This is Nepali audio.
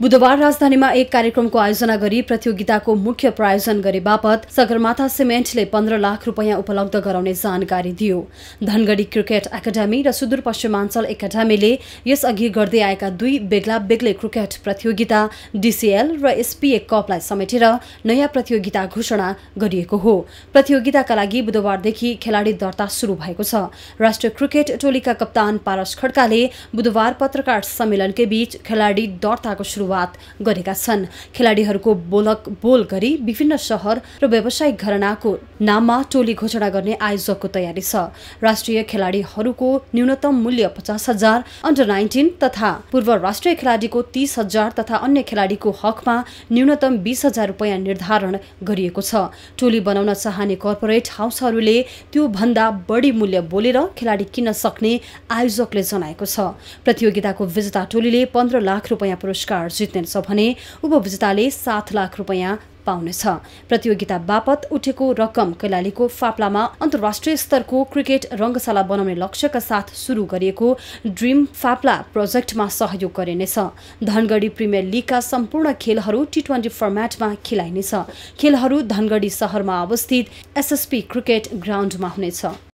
बुधबार राजधानीमा एक कार्यक्रमको आयोजना गरी प्रतियोगिताको मुख्य प्रायोजन गरे बापत सगरमाथा सिमेन्टले पन्ध्र लाख रुपियाँ उपलब्ध गराउने जानकारी दियो धनगढी क्रिकेट एकाडेमी र सुदूरपश्चिमाञ्चल एकाडेमीले यसअघि गर्दै आएका दुई बेग्ला बेग्लै क्रिकेट प्रतियोगिता डिसिएल र एसपिए कपलाई समेटेर नयाँ प्रतियोगिता घोषणा गरिएको हो प्रतियोगिताका लागि बुधबारदेखि खेलाडी दर्ता सुरु भएको छ राष्ट्रिय क्रिकेट टोलीका कप्तान पारस खड्काले बुधबार पत्रकार सम्मेलनकै बीच खेलाडी दर्ताको सुरुवात गरेका छन् खेलाडीहरूको बोलक बोल गरी विभिन्न सहर र व्यावसायिक घरनाको नाममा टोली घोषणा गर्ने आयोजकको तयारी छ राष्ट्रिय खेलाडीहरूको न्यूनतम मूल्य पचास हजार अन्डर नाइन्टिन तथा पूर्व राष्ट्रिय खेलाडीको तीस हजार तथा अन्य खेलाडीको हकमा न्यूनतम बिस हजार रुपियाँ निर्धारण गरिएको छ टोली बनाउन चाहने कर्पोरेट हाउसहरूले भन्दा बढी मूल्य बोलेर खेलाडी किन्न सक्ने आयोजकले जनाएको छ प्रतियोगिताको विजेता टोलीले पन्ध्र लाख रुपियाँ पुरस्कार पुरस्कार जित्नेछ भने उपविजेताले सात लाख रुपियाँ पाउनेछ प्रतियोगिता बापत उठेको रकम कैलालीको फाप्लामा अन्तर्राष्ट्रिय स्तरको क्रिकेट रङ्गशाला बनाउने लक्ष्यका साथ सुरु गरिएको ड्रिम फाप्ला प्रोजेक्टमा सहयोग गरिनेछ धनगढी प्रिमियर लिगका सम्पूर्ण खेलहरू टी ट्वेन्टी फर्मेटमा खेलाइनेछ खेलहरू धनगढी सहरमा अवस्थित एसएसपी क्रिकेट ग्राउन्डमा हुनेछ